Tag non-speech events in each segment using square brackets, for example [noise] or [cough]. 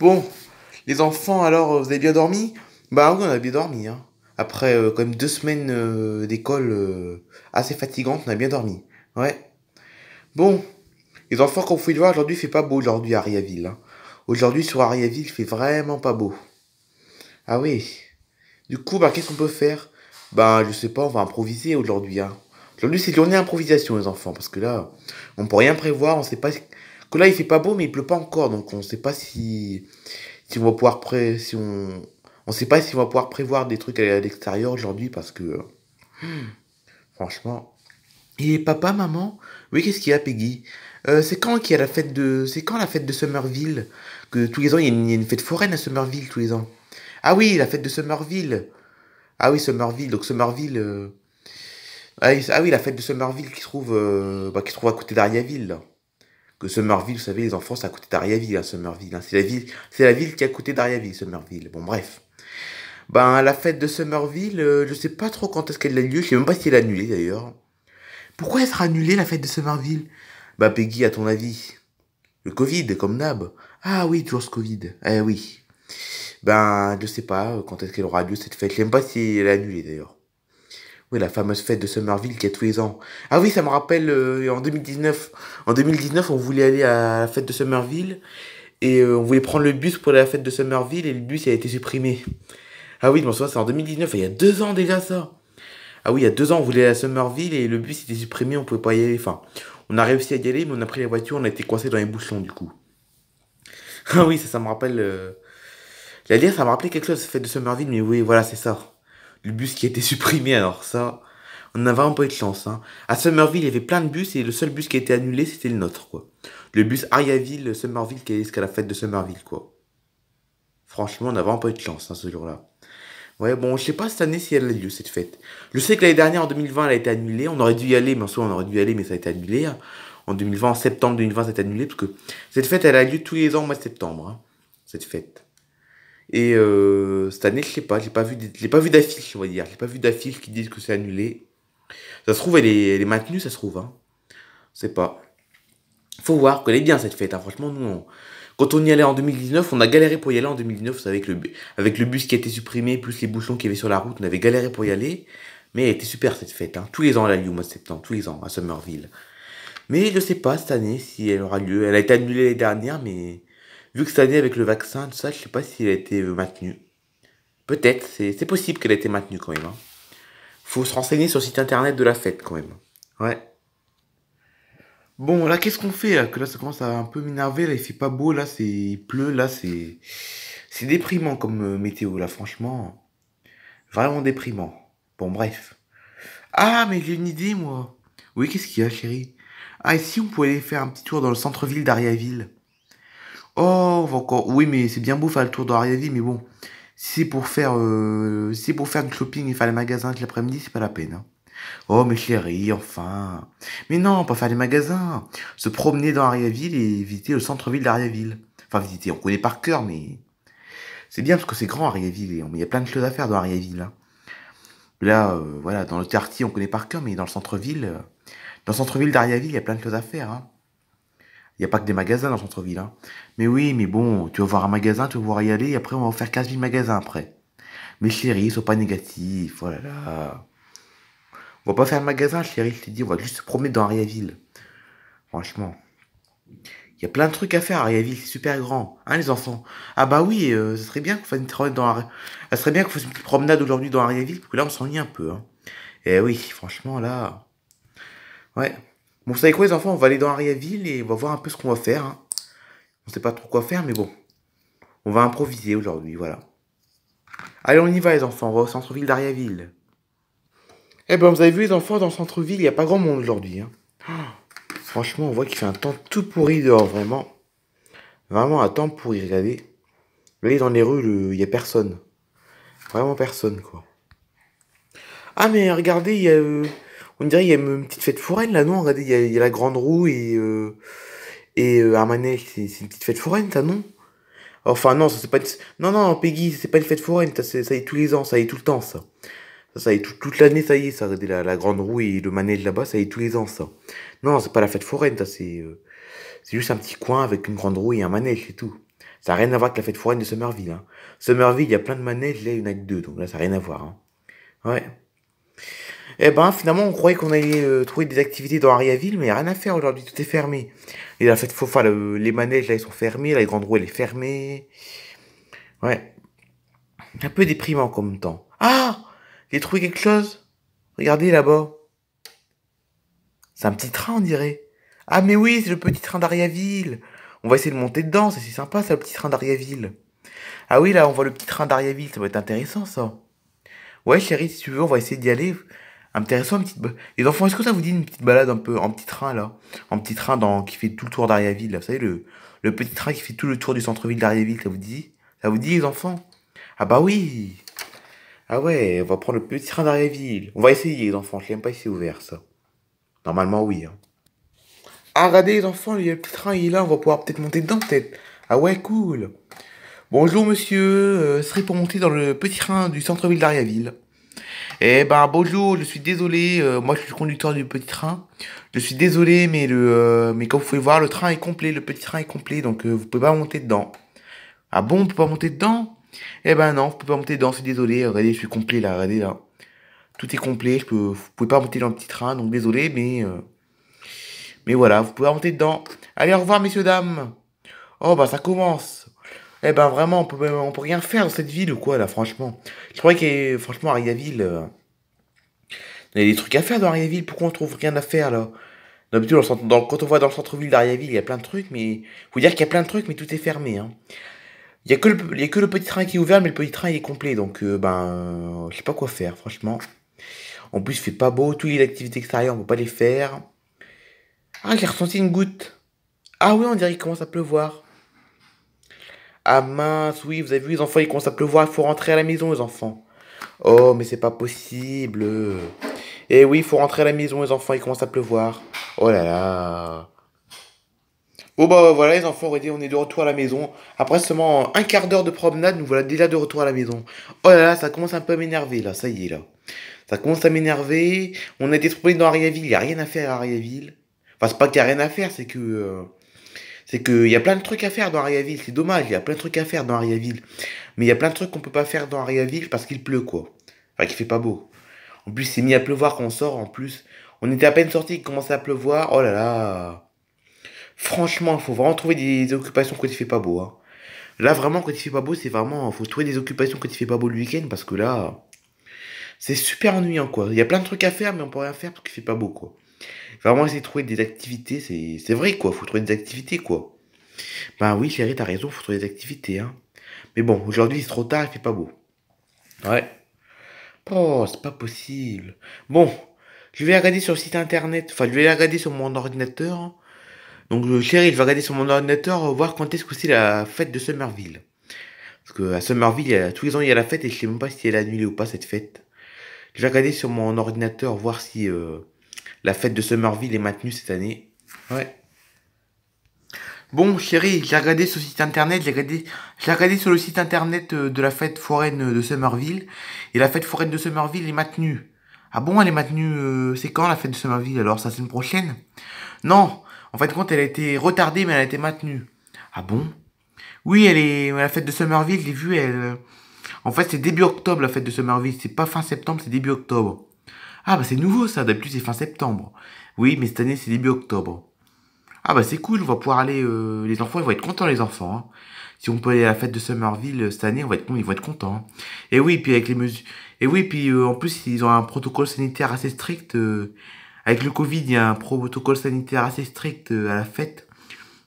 Bon, les enfants, alors, euh, vous avez bien dormi Bah oui, on a bien dormi, hein. Après quand euh, même deux semaines euh, d'école assez fatigantes, on a bien dormi. Ouais. Bon, les enfants qu'on le voir aujourd'hui, il fait pas beau aujourd'hui à Ariaville. Hein. Aujourd'hui sur Ariaville, il fait vraiment pas beau. Ah oui. Du coup, bah qu'est-ce qu'on peut faire Bah je sais pas, on va improviser aujourd'hui. Hein. Aujourd'hui c'est journée improvisation les enfants, parce que là, on peut rien prévoir, on sait pas donc là, il fait pas beau, mais il pleut pas encore. Donc, on sait pas si, si on va pouvoir pré, si on, on sait pas si on va pouvoir prévoir des trucs à l'extérieur aujourd'hui parce que, hmm, franchement. Et papa, maman, oui, qu'est-ce qu'il y a, Peggy euh, C'est quand qu'il y a la fête de, c'est quand la fête de Somerville Que tous les ans, il y, a une, fête foraine à Summerville tous les ans. Ah oui, la fête de Summerville Ah oui, Summerville Donc Somerville. Euh, ah, ah oui, la fête de Somerville qui se trouve, euh, bah, qui trouve à côté d'Ariaville que Summerville vous savez, les enfants, ça à côté d'Ariaville, Summerville hein, Somerville. Hein. C'est la ville, c'est la ville qui a coûté côté d'Ariaville, Summerville Bon, bref. Ben, la fête de Summerville je euh, je sais pas trop quand est-ce qu'elle a lieu. Je sais même pas si elle est annulée, d'ailleurs. Pourquoi elle sera annulée, la fête de Summerville Bah, ben, Peggy, à ton avis Le Covid, comme Nab Ah oui, toujours ce Covid. Eh oui. Ben, je sais pas euh, quand est-ce qu'elle aura lieu, cette fête. Je sais même pas si elle est annulée, d'ailleurs la fameuse fête de Somerville qui y a tous les ans. Ah oui, ça me rappelle euh, en 2019. En 2019, on voulait aller à la fête de Somerville et euh, on voulait prendre le bus pour aller à la fête de Somerville et le bus a été supprimé. Ah oui, bon ça c'est en 2019, il y a deux ans déjà ça. Ah oui, il y a deux ans, on voulait aller à Somerville et le bus était supprimé, on pouvait pas y aller. Enfin, on a réussi à y aller, mais on a pris la voiture, on a été coincé dans les bouchons du coup. [laughs] Ah oui, ça, me rappelle. Euh, la lire, ça me rappelait quelque chose, cette fête de Somerville, mais oui, voilà, c'est ça. Le bus qui a été supprimé, alors ça, on n'a vraiment pas eu de chance. Hein. À Summerville, il y avait plein de bus et le seul bus qui a été annulé, c'était le nôtre, quoi. Le bus Ariaville-Summerville qui est jusqu'à la fête de Summerville, quoi. Franchement, on n'a vraiment pas eu de chance hein, ce jour-là. Ouais, bon, je sais pas cette année si elle a lieu, cette fête. Je sais que l'année dernière, en 2020, elle a été annulée. On aurait dû y aller, mais en soi, on aurait dû y aller, mais ça a été annulé. Hein. En 2020, en septembre 2020, ça a été annulé, parce que cette fête, elle a lieu tous les ans au mois de septembre. Hein, cette fête. Et euh, cette année, je sais pas, j'ai pas vu, j'ai pas vu d'affiche, on va dire, j'ai pas vu d'affiche qui disent que c'est annulé. Ça se trouve, elle est, elle est maintenue, ça se trouve, hein. Je pas. Faut voir qu'elle est bien cette fête, hein. franchement, nous, quand on y allait en 2019, on a galéré pour y aller en 2019, vous savez, avec le, avec le bus qui a été supprimé, plus les bouchons qui y avait sur la route, on avait galéré pour y aller. Mais elle était super cette fête, hein. Tous les ans, elle a lieu au mois de septembre, tous les ans, à Somerville. Mais je sais pas cette année si elle aura lieu. Elle a été annulée l'année dernière, mais vu que cette année avec le vaccin, tout ça, je sais pas si elle a été maintenue. Peut-être, c'est possible qu'elle ait été maintenue quand même. Hein. Faut se renseigner sur le site internet de la fête quand même. Ouais. Bon, là, qu'est-ce qu'on fait là Que là, ça commence à un peu m'énerver. Là, il fait pas beau. Là, c'est il pleut. Là, c'est c'est déprimant comme euh, météo. Là, franchement, vraiment déprimant. Bon, bref. Ah, mais j'ai une idée, moi. Oui, qu'est-ce qu'il y a, chérie Ah, et si on pouvait aller faire un petit tour dans le centre-ville d'Ariaville Oh, encore. Oui, mais c'est bien beau faire le tour d'Ariaville, mais bon. Si pour faire, euh, si pour faire du shopping et faire les magasins de l'après-midi, c'est pas la peine. Hein. Oh, mes chérie, enfin. Mais non, pas faire les magasins. Se promener dans Ariaville et visiter le centre-ville d'Ariaville. Enfin, visiter, on connaît par cœur, mais c'est bien parce que c'est grand Ariaville mais il y a plein de choses à faire dans Ariaville. Hein. Là, euh, voilà, dans le quartier, on connaît par cœur, mais dans le centre-ville, euh, dans le centre-ville d'Ariaville, il y a plein de choses à faire. Hein. Il n'y a pas que des magasins dans le centre-ville. Hein. Mais oui, mais bon, tu vas voir un magasin, tu vas voir y aller, et après on va faire 15 000 magasins après. mais ne sois pas négatifs, voilà. Oh là. On va pas faire un magasin, chérie, je t'ai dit, on va juste se promener dans Ariaville. Franchement. Il y a plein de trucs à faire à Ariaville, c'est super grand. Hein, les enfants Ah bah oui, ce euh, serait bien qu'on fasse une promenade dans Ariaville. serait bien qu'on fasse une petite promenade aujourd'hui dans Ariaville, parce que là, on s'ennuie un peu. Hein. Et eh oui, franchement, là... Ouais. Bon, vous savez quoi, les enfants On va aller dans Ariaville et on va voir un peu ce qu'on va faire. Hein. On sait pas trop quoi faire, mais bon. On va improviser aujourd'hui, voilà. Allez, on y va, les enfants. On va au centre-ville d'Ariaville. Eh ben, vous avez vu, les enfants, dans le centre-ville, il n'y a pas grand monde aujourd'hui. Hein. Oh, franchement, on voit qu'il fait un temps tout pourri dehors, vraiment. Vraiment un temps pourri, regardez. voyez, dans les rues, il n'y a personne. Vraiment personne, quoi. Ah, mais regardez, il y a... Euh, on dirait qu'il y a une petite fête foraine là, non Regardez, il y, a, la grande roue et un euh, euh, manège, c'est une petite fête foraine, ça, non Enfin non, ça c'est pas une... non non Peggy, c'est pas une fête foraine, ça, y est tous les ans, ça y est tout le temps ça. Ça, y est toute l'année, ça y est, ça regardez la, grande roue et le manège là-bas, ça y est tous les ans ça. Non, c'est pas la fête foraine, ça c'est euh, c'est juste un petit coin avec une grande roue et un manège c'est tout. Ça n'a rien à voir avec la fête foraine de Somerville. Hein. Somerville, il y a plein de manèges, là il y en a que deux, donc là ça n'a rien à voir. Hein. Ouais. Eh ben, finalement, on croyait qu'on allait euh, trouver des activités dans Ariaville, mais il a rien à faire aujourd'hui, tout est fermé. Et la fête faut les manèges, là, ils sont fermés, la grande roue, elle est fermée. Ouais. Un peu déprimant, comme temps. Ah! J'ai trouvé quelque chose. Regardez, là-bas. C'est un petit train, on dirait. Ah, mais oui, c'est le petit train d'Ariaville. On va essayer de monter dedans, c'est sympa, ça, le petit train d'Ariaville. Ah oui, là, on voit le petit train d'Ariaville, ça va être intéressant, ça. Ouais, chérie, si tu veux, on va essayer d'y aller. Intéressant, une petite. Les enfants, est-ce que ça vous dit une petite balade un peu en petit train là En petit train dans... qui fait tout le tour d'Ariaville, là. Vous savez, le... le petit train qui fait tout le tour du centre-ville d'Ariaville, ça vous dit Ça vous dit, les enfants Ah bah oui Ah ouais, on va prendre le petit train d'Ariaville. On va essayer, les enfants. Je l'aime pas ici ouvert, ça. Normalement, oui. Hein. Ah, regardez, les enfants, le petit train, il est là. On va pouvoir peut-être monter dedans, peut-être. Ah ouais, cool Bonjour, monsieur. Euh, serait pour monter dans le petit train du centre-ville d'Ariaville. Eh ben bonjour, je suis désolé, euh, moi je suis conducteur du petit train. Je suis désolé, mais le, euh, mais comme vous pouvez voir, le train est complet, le petit train est complet, donc vous euh, vous pouvez pas monter dedans. Ah bon, on peut pas monter dedans Eh ben non, vous pouvez pas monter dedans, suis désolé. Regardez, je suis complet là, regardez là. Tout est complet, je peux, vous pouvez pas monter dans le petit train, donc désolé, mais mais voilà, vous pouvez monter dedans. Allez, au revoir messieurs dames. Oh bah ça commence eh ben vraiment, on peut, on peut rien faire dans cette ville ou quoi, là, franchement. Je croyais que, franchement, Ariaville, euh, il y a des trucs à faire dans Ariaville, pourquoi on trouve rien à faire, là D'habitude, quand on voit dans le centre-ville d'Ariaville, il y a plein de trucs, mais... Faut dire qu'il y a plein de trucs, mais tout est fermé, hein. Il y, a que le, que le petit train qui est ouvert, mais le petit train, il est complet, donc, euh, ben, euh, je sais pas quoi faire, franchement. En plus, il fait pas beau, toutes les activités extérieures, on peut pas les faire. Ah, j'ai ressenti une goutte. Ah oui, on dirait qu'il commence à pleuvoir. Ah mince, oui, vous avez vu, les enfants, il commence à pleuvoir, il faut rentrer à la maison, les enfants. Oh, mais c'est pas possible. Eh oui, il faut rentrer à la maison, les enfants, il commence à pleuvoir. Oh là là. oh bah voilà les enfants, on est de retour à la maison. Après seulement un quart d'heure de promenade, nous voilà déjà de retour à la maison. Oh là là, ça commence un peu à m'énerver là, ça y est là. Ça commence à m'énerver. On a été trouvé dans Ariaville, il n'y a rien à faire à Ariaville. Enfin, c'est pas qu'il n'y a rien à faire, c'est que... Euh, c'est qu'il y a plein de trucs à faire dans Ariaville. C'est dommage, il y a plein de trucs à faire dans Ariaville. Mais il y a plein de trucs qu'on peut pas faire dans Ariaville parce qu'il pleut, quoi. Enfin, qu'il fait pas beau. En plus, c'est mis à pleuvoir quand on sort, en plus. On était à peine sorti, il commençait à pleuvoir. Oh là là. Franchement, il faut vraiment trouver des occupations quand il fait pas beau. Hein. Là, vraiment, quand il fait pas beau, c'est vraiment. Faut trouver des occupations quand il fait pas beau le week-end parce que là. C'est super ennuyant, quoi. Il y a plein de trucs à faire, mais on peut rien faire parce qu'il fait pas beau, quoi. Vraiment essayer de trouver des activités, c'est vrai quoi, faut trouver des activités quoi. Ben oui chérie, t'as raison, faut trouver des activités hein. Mais bon, aujourd'hui c'est trop tard, il fait pas beau. Ouais. Oh, c'est pas possible. Bon, je vais regarder sur le site internet, enfin je vais regarder sur mon ordinateur. Hein. Donc euh, chérie, je vais regarder sur mon ordinateur, euh, voir quand est-ce que c'est la fête de Somerville. Parce que à Somerville, a, tous les ans il y a la fête et je sais même pas si elle est annulée ou pas cette fête. Je vais regarder sur mon ordinateur, voir si... Euh, la fête de Somerville est maintenue cette année. Ouais. Bon, chérie, j'ai regardé sur le site internet, j'ai regardé, regardé sur le site internet euh, de la fête foraine euh, de Somerville, et la fête foraine de Somerville est maintenue. Ah bon, elle est maintenue, euh, c'est quand la fête de Somerville alors, ça c'est une prochaine Non, en fait, quand elle a été retardée, mais elle a été maintenue. Ah bon Oui, elle est, la fête de Somerville, j'ai vu, elle, en fait, c'est début octobre, la fête de Somerville, c'est pas fin septembre, c'est début octobre. Ah bah c'est nouveau ça, d'habitude c'est fin septembre. Oui, mais cette année c'est début octobre. Ah bah c'est cool, on va pouvoir aller... Euh, les enfants, ils vont être contents les enfants. Hein. Si on peut aller à la fête de Summerville euh, cette année, on va être... ils vont être contents. Hein. Et oui, puis avec les mesures... Et oui, puis euh, en plus ils ont un protocole sanitaire assez strict. Avec le Covid, il y a un protocole sanitaire assez strict à la fête.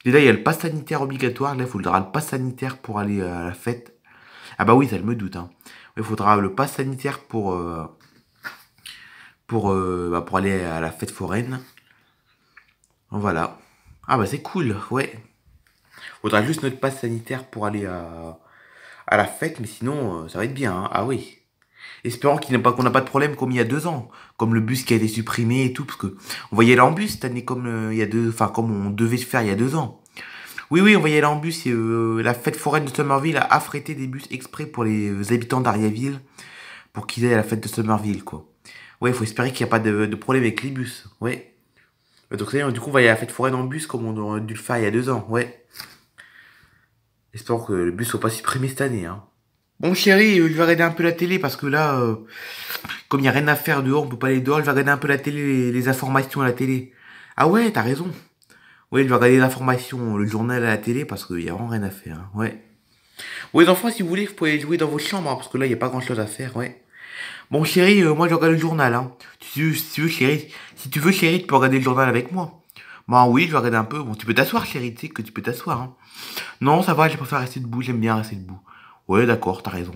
Et là, il y a le pass sanitaire obligatoire. Là, il faudra le pass sanitaire pour aller à la fête. Ah bah oui, ça, me doute. Hein. Il faudra le pass sanitaire pour pour, euh, bah, pour aller à la fête foraine. Voilà. Ah bah c'est cool, ouais. Faudra juste notre passe sanitaire pour aller à, à la fête, mais sinon euh, ça va être bien, hein. ah oui. Espérons qu'on n'a pas, n'a pas de problème comme il y a deux ans, comme le bus qui a été supprimé et tout, parce que on voyait y aller en bus cette année comme euh, il y a deux, enfin comme on devait faire il y a deux ans. Oui, oui, on voyait aller en bus. Et, la fête foraine de Somerville a affrété des bus exprès pour les habitants d'Ariaville pour qu'ils aillent à la fête de Somerville, quoi. Ouais, faut espérer qu'il n'y a pas de, problème avec les bus. Ouais. Donc, ça du coup, on va aller à la fête foraine en bus comme on a dû le faire il y a deux ans. Ouais. Espérons que le bus soit pas supprimé cette année. Hein. Bon, chéri, euh, je vais regarder un peu la télé parce que là, euh, comme il n'y a rien à faire dehors, on peut pas aller dehors. Je vais regarder un peu la télé, les, informations à la télé. Ah ouais, t'as raison. Ouais, je vais regarder informations, le journal à la télé parce qu'il n'y a vraiment rien à faire. Hein, ouais. Ouais, les enfants, si vous voulez, vous pouvez jouer dans vos chambres hein, parce que là, il n'y a pas grand chose à faire. Ouais. Bon chéri, euh, moi je regarde le journal. Hein. Si, si, tu veux, chérie, si tu veux chérie, tu peux regarder le journal avec moi. Bah oui, je vais regarder un peu. Bon, tu peux t'asseoir chérie. tu sais que tu peux t'asseoir. Hein. Non, ça va, je préfère rester debout, j'aime bien rester debout. Ouais, d'accord, t'as raison.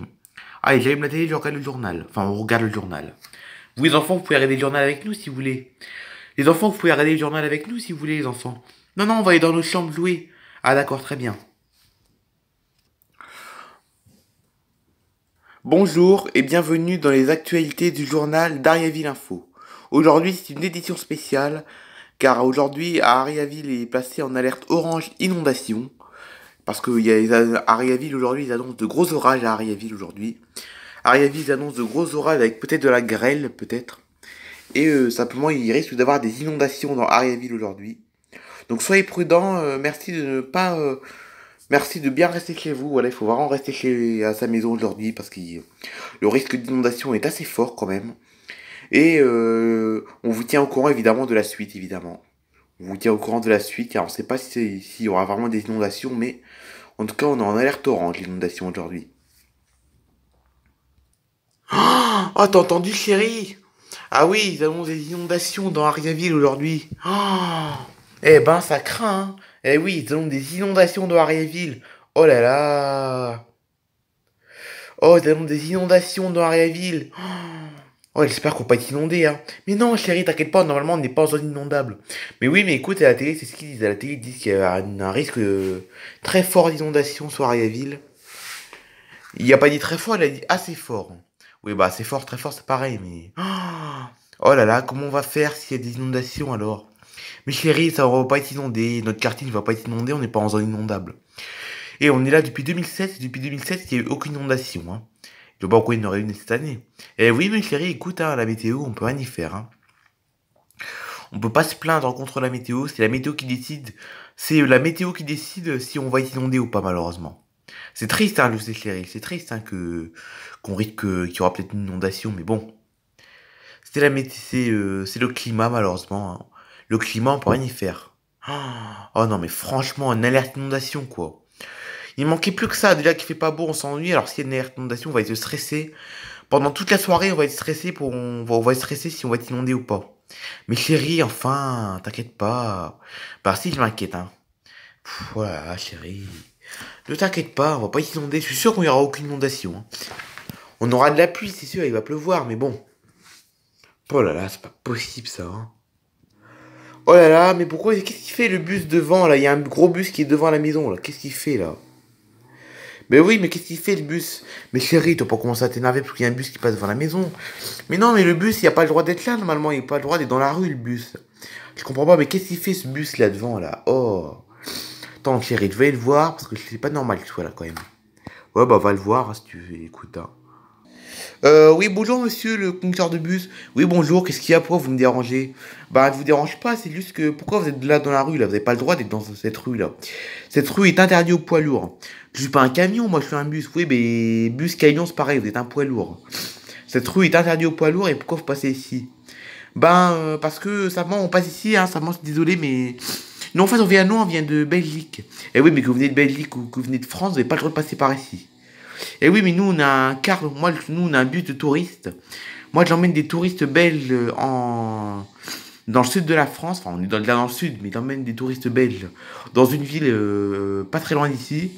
Allez, j'aime la télé, je regarde le journal. Enfin, on regarde le journal. Vous les enfants, vous pouvez regarder le journal avec nous si vous voulez. Les enfants, vous pouvez regarder le journal avec nous si vous voulez, les enfants. Non, non, on va aller dans nos chambres jouer. Ah d'accord, très bien. Bonjour et bienvenue dans les actualités du journal d'Ariaville Info. Aujourd'hui, c'est une édition spéciale car aujourd'hui, Ariaville est placé en alerte orange inondation parce que y a Ariaville aujourd'hui, ils annoncent de gros orages à Ariaville aujourd'hui. Ariaville annonce de gros orages avec peut-être de la grêle, peut-être. Et euh, simplement, il risque d'avoir des inondations dans Ariaville aujourd'hui. Donc soyez prudents, euh, merci de ne pas euh, Merci de bien rester chez vous. Voilà, il faut vraiment rester chez, à sa maison aujourd'hui parce que le risque d'inondation est assez fort quand même. Et euh, on vous tient au courant évidemment de la suite, évidemment. On vous tient au courant de la suite, car on ne sait pas s'il y aura vraiment des inondations, mais en tout cas, on est en alerte orange, l'inondation aujourd'hui. Oh, t'as entendu, chérie Ah oui, ils avons des inondations dans Ariaville aujourd'hui. Oh. eh ben, ça craint. Hein. Eh oui, ont des inondations dans Ariaville. Oh là là. Oh, ont des inondations dans Ariaville. Oh, j'espère qu'on va pas être inondé, hein. Mais non, chérie, t'inquiète pas, normalement, on n'est pas en zone inondable. Mais oui, mais écoute, à la télé, c'est ce qu'ils disent. À la télé, ils disent qu'il y a un, risque euh, très fort d'inondation sur Ariaville. Il a pas dit très fort, il a dit assez fort. Oui, bah, assez fort, très fort, c'est pareil, mais... Oh, oh là là, comment on va faire s'il y a des inondations, alors mais chérie, ça va pas être inondé, notre quartier ne va pas être inondé, on n'est pas en zone inondable. Et on est là depuis 2007, depuis 2007, il n'y a eu aucune inondation. Hein. Je ne vois pas pourquoi il en aurait une cette année. Et eh oui, mais chérie, écoute, hein, la météo, on peut rien y faire. Hein. On peut pas se plaindre contre la météo, c'est la météo qui décide. C'est la météo qui décide si on va être inondé ou pas, malheureusement. C'est triste, hein, Lucie chérie, c'est triste hein, que qu'on risque qu'il y aura peut-être une inondation, mais bon. c'est la météo, euh, c'est le climat, malheureusement. Hein. Le climat, on peut rien y faire. Oh non, mais franchement, une alerte inondation, quoi. Il manquait plus que ça. Déjà qu'il fait pas beau, on s'ennuie. Alors s'il y a une alerte inondation, on va être stressé. Pendant toute la soirée, on va être stressé pour, on va, être si on va être inondé ou pas. Mais chérie, enfin, t'inquiète pas. Bah si, je m'inquiète, hein. voilà, oh chérie. Ne t'inquiète pas, on va pas être inondé. Je suis sûr qu'on n'y aura aucune inondation. Hein. On aura de la pluie, c'est sûr, il va pleuvoir, mais bon. Oh là là, c'est pas possible ça, hein. Oh là là, mais pourquoi Qu'est-ce qu'il fait le bus devant là Il y a un gros bus qui est devant la maison là. Qu'est-ce qu'il fait là Mais oui, mais qu'est-ce qu'il fait le bus Mais chérie, t'as pas commencé à t'énerver parce qu'il y a un bus qui passe devant la maison. Mais non, mais le bus, il a pas le droit d'être là normalement. Il a pas le droit d'être dans la rue le bus. Je comprends pas, mais qu'est-ce qu'il fait ce bus là devant là Oh Attends, chérie, je vais le voir parce que c'est pas normal qu'il soit là quand même. Ouais, bah va le voir hein, si tu veux, écoute. Hein. Euh, oui, bonjour monsieur le conducteur de bus. Oui, bonjour, qu'est-ce qu'il y a Pourquoi vous me dérangez Bah, ne vous dérange pas, c'est juste que pourquoi vous êtes là dans la rue là Vous n'avez pas le droit d'être dans cette rue là. Cette rue est interdite aux poids lourds. Je suis pas un camion, moi je suis un bus. Oui, mais bus, camion, c'est pareil, vous êtes un poids lourd. Cette rue est interdite aux poids lourds et pourquoi vous passez ici Ben, euh, parce que ça on passe ici, hein, ça désolé, mais. Non, en fait, on vient, nous on vient de Belgique. Et eh oui, mais que vous venez de Belgique ou que vous venez de France, vous n'avez pas le droit de passer par ici. Et oui, mais nous, on a un car, moi, nous, on a un bus de touristes. Moi, j'emmène des touristes belges dans le sud de la France. Enfin, on est dans, le sud, mais j'emmène des touristes belges dans une ville euh, pas très loin d'ici.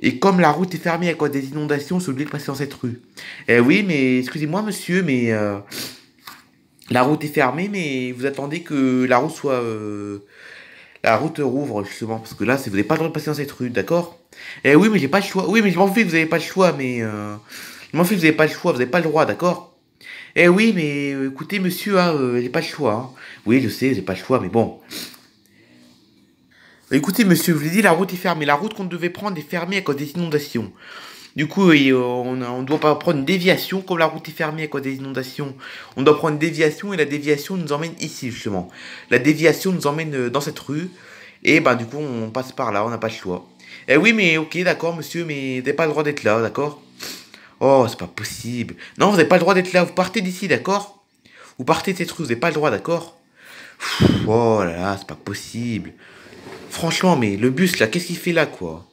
Et comme la route est fermée à cause des inondations, j'ai oublié de passer dans cette rue. Et eh oui, mais excusez-moi, monsieur, mais euh, la route est fermée, mais vous attendez que la route soit. Euh, la route rouvre, justement, parce que là, vous n'avez pas le droit de passer dans cette rue, d'accord eh oui, mais j'ai pas le choix. Oui, mais je m'en fais, vous avez pas le choix, mais. Euh... Je m'en vous avez pas le choix, vous avez pas le droit, d'accord Eh oui, mais euh, écoutez, monsieur, hein, euh, j'ai pas le choix. Hein. Oui, je sais, j'ai pas le choix, mais bon. Écoutez, monsieur, je vous l'ai dit, la route est fermée. La route qu'on devait prendre est fermée à cause des inondations. Du coup, euh, on ne doit pas prendre une déviation. Comme la route est fermée à cause des inondations, on doit prendre une déviation et la déviation nous emmène ici, justement. La déviation nous emmène dans cette rue. Et ben, du coup, on passe par là, on n'a pas le choix. Eh oui, mais ok, d'accord, monsieur, mais vous n'avez pas le droit d'être là, d'accord Oh, c'est pas possible. Non, vous n'avez pas le droit d'être là, vous partez d'ici, d'accord Vous partez de cette rue, vous n'avez pas le droit, d'accord Oh là là, c'est pas possible. Franchement, mais le bus là, qu'est-ce qu'il fait là, quoi